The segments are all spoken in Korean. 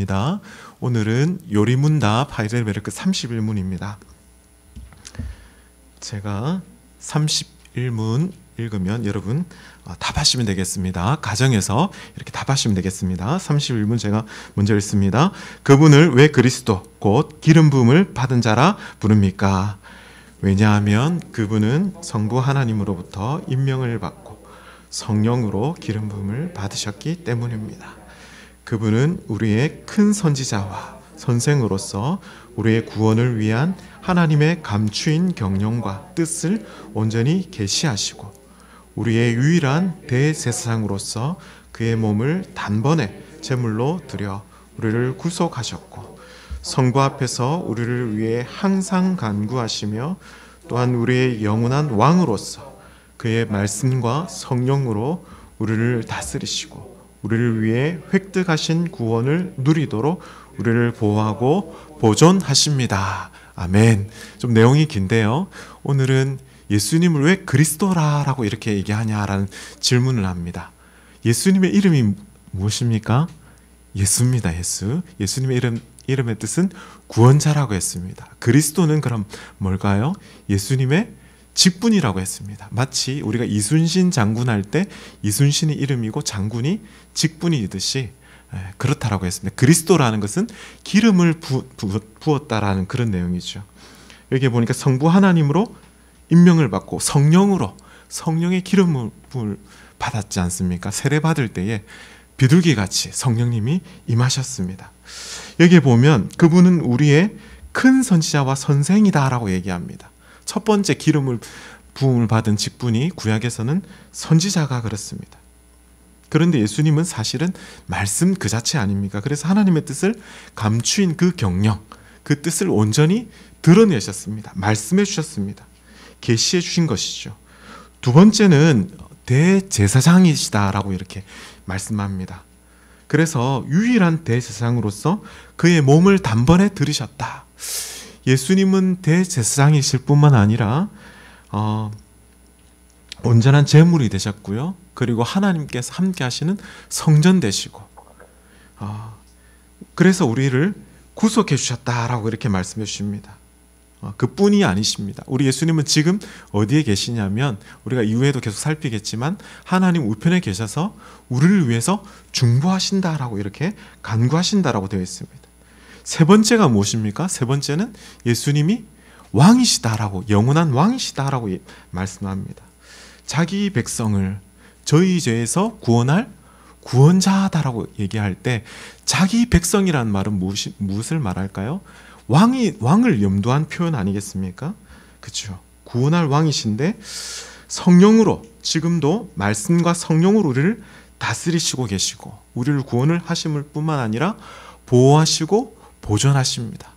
입니다. 오늘은 요리문답 하이델베르크 31문입니다. 제가 31문 읽으면 여러분 어, 답하시면 되겠습니다. 가정에서 이렇게 답하시면 되겠습니다. 31문 제가 먼저 읽습니다. 그분을 왜 그리스도 곧 기름 부음을 받은 자라 부릅니까? 왜냐하면 그분은 성부 하나님으로부터 임명을 받고 성령으로 기름 부음을 받으셨기 때문입니다. 그분은 우리의 큰 선지자와 선생으로서 우리의 구원을 위한 하나님의 감추인 경영과 뜻을 온전히 계시하시고 우리의 유일한 대세상으로서 그의 몸을 단번에 제물로 드려 우리를 구속하셨고 성부 앞에서 우리를 위해 항상 간구하시며 또한 우리의 영원한 왕으로서 그의 말씀과 성령으로 우리를 다스리시고 우리를 위해 획득하신 구원을 누리도록 우리를 보호하고 보존하십니다. 아멘. 좀 내용이 긴데요. 오늘은 예수님을 왜 그리스도라라고 이렇게 얘기하냐라는 질문을 합니다. 예수님의 이름이 무엇입니까? 예수입니다. 예수. 예수님의 이름 이름의 뜻은 구원자라고 했습니다. 그리스도는 그럼 뭘까요? 예수님의 직분이라고 했습니다. 마치 우리가 이순신 장군할 때 이순신이 이름이고 장군이 직분이듯이 예, 그렇다라고 했습니다. 그리스도라는 것은 기름을 부, 었다라는 그런 내용이죠. 여기에 보니까 성부 하나님으로 임명을 받고 성령으로 성령의 기름을 받았지 않습니까? 세례 받을 때에 비둘기 같이 성령님이 임하셨습니다. 여기에 보면 그분은 우리의 큰 선지자와 선생이다라고 얘기합니다. 첫 번째 기름을 부음을 받은 직분이 구약에서는 선지자가 그렇습니다. 그런데 예수님은 사실은 말씀 그 자체 아닙니까? 그래서 하나님의 뜻을 감추인 그 경력, 그 뜻을 온전히 드러내셨습니다. 말씀해 주셨습니다. 계시해 주신 것이죠. 두 번째는 대제사장이시다라고 이렇게 말씀합니다. 그래서 유일한 대제사장으로서 그의 몸을 단번에 들으셨다. 예수님은 대제사장이실 뿐만 아니라 어, 온전한 제물이 되셨고요. 그리고 하나님께서 함께 하시는 성전 되시고 어, 그래서 우리를 구속해 주셨다라고 이렇게 말씀해 주십니다. 어, 그뿐이 아니십니다. 우리 예수님은 지금 어디에 계시냐면 우리가 이후에도 계속 살피겠지만 하나님 우편에 계셔서 우리를 위해서 중보하신다라고 이렇게 간구하신다라고 되어 있습니다. 세 번째가 무엇입니까? 세 번째는 예수님이 왕이시다라고 영원한 왕이시다라고 예, 말씀합니다. 자기 백성을 저희 죄에서 구원할 구원자다라고 얘기할 때 자기 백성이라는 말은 무엇이, 무엇을 말할까요? 왕이 왕을 염두한 표현 아니겠습니까? 그렇죠. 구원할 왕이신데 성령으로 지금도 말씀과 성령으로 우리를 다스리시고 계시고 우리를 구원을 하심을 뿐만 아니라 보호하시고 보존하십니다.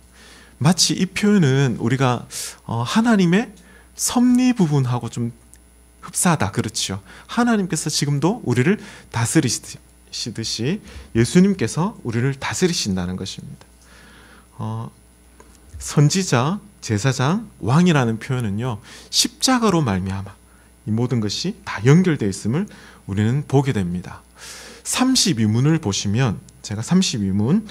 마치 이 표현은 우리가 어, 하나님의 섭리 부분하고 좀 흡사하다 그렇지요. 하나님께서 지금도 우리를 다스리시듯이 예수님께서 우리를 다스리신다는 것입니다. 어, 선지자, 제사장, 왕이라는 표현은요 십자가로 말미암아 이 모든 것이 다 연결되어 있음을 우리는 보게 됩니다. 32문을 보시면 제가 32문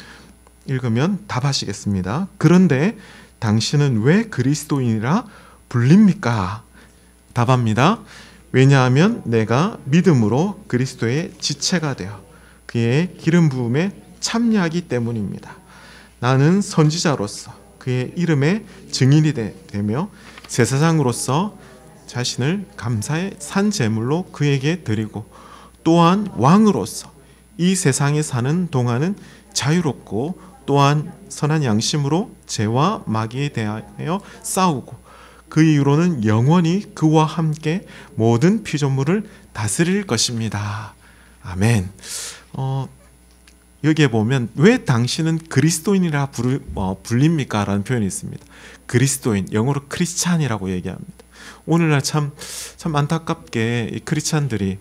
읽으면 답하시겠습니다. 그런데 당신은 왜 그리스도인이라 불립니까? 답합니다. 왜냐하면 내가 믿음으로 그리스도의 지체가 되어 그의 기름 부음에 참여하기 때문입니다. 나는 선지자로서 그의 이름의 증인이 되, 며 제사장으로서 자신을 감사의 산 제물로 그에게 드리고 또한 왕으로서 이 세상에 사는 동안은 자유롭고 또한 선한 양심으로 죄와 마귀에 대하여 싸우고 그 이후로는 영원히 그와 함께 모든 피조물을 다스릴 것입니다. 아멘. 어, 여기에 보면 왜 당신은 그리스도인이라 부르, 어, 불립니까? 라는 표현이 있습니다. 그리스도인, 영어로 크리스찬이라고 얘기합니다. 오늘날 참, 참 안타깝게 이 크리스찬들이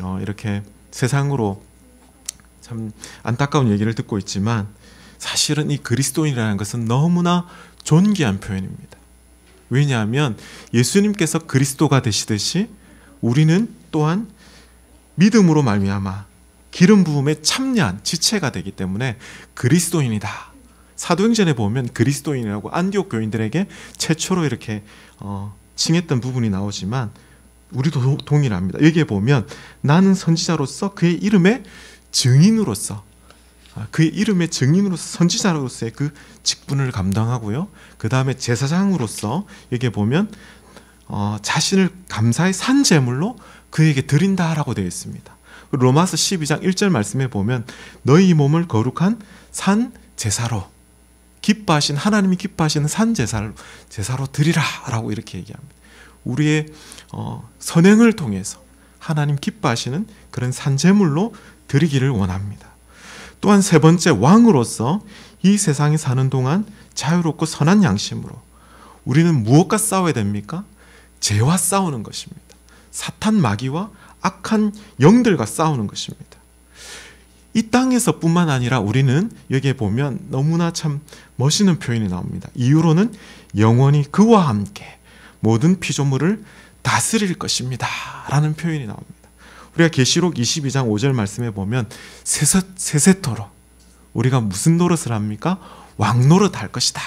어, 이렇게 세상으로 참 안타까운 얘기를 듣고 있지만 사실은 이 그리스도인이라는 것은 너무나 존귀한 표현입니다. 왜냐하면 예수님께서 그리스도가 되시듯이 우리는 또한 믿음으로 말미암아 기름 부음에 참여한 지체가 되기 때문에 그리스도인이다. 사도행전에 보면 그리스도인이라고 안디옥 교인들에게 최초로 이렇게 어, 칭했던 부분이 나오지만 우리도 동일합니다. 여기에 보면 나는 선지자로서 그의 이름의 증인으로서 아, 그의 이름의 증인으로서 선지자로서의 그 직분을 감당하고요. 그 다음에 제사장으로서 여기에 보면 어, 자신을 감사의 산 제물로 그에게 드린다라고 되어 있습니다. 로마서 12장 1절 말씀에 보면 너희 몸을 거룩한 산 제사로 기뻐하신 하나님이 기뻐하시는 산 제사로 제사로 드리라라고 이렇게 얘기합니다. 우리의 어, 선행을 통해서 하나님 기뻐하시는 그런 산 제물로 드리기를 원합니다. 또한 세 번째 왕으로서 이 세상에 사는 동안 자유롭고 선한 양심으로 우리는 무엇과 싸워야 됩니까? 죄와 싸우는 것입니다. 사탄 마귀와 악한 영들과 싸우는 것입니다. 이 땅에서뿐만 아니라 우리는 여기에 보면 너무나 참 멋있는 표현이 나옵니다. 이유로는 영원히 그와 함께 모든 피조물을 다스릴 것입니다. 라는 표현이 나옵니다. 우리가 계시록 22장 5절 말씀에 보면 세세, 세세토록 우리가 무슨 노릇을 합니까? 왕 노릇 할 것이다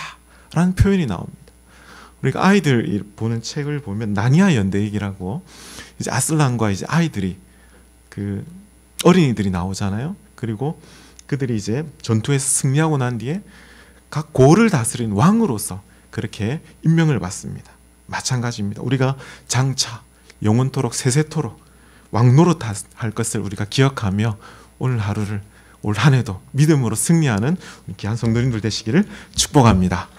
라는 표현이 나옵니다. 우리가 아이들 보는 책을 보면 나니아 연대기라고 이제 아슬란과 이제 아이들이 그 어린이들이 나오잖아요. 그리고 그들이 이제 전투에서 승리하고 난 뒤에 각 고를 다스린 왕으로서 그렇게 임명을 받습니다. 마찬가지입니다. 우리가 장차 영원토록 세세토록 왕노릇 할 것을 우리가 기억하며 오늘 하루를 올 한해도 믿음으로 승리하는 귀한 성도님들 되시기를 축복합니다.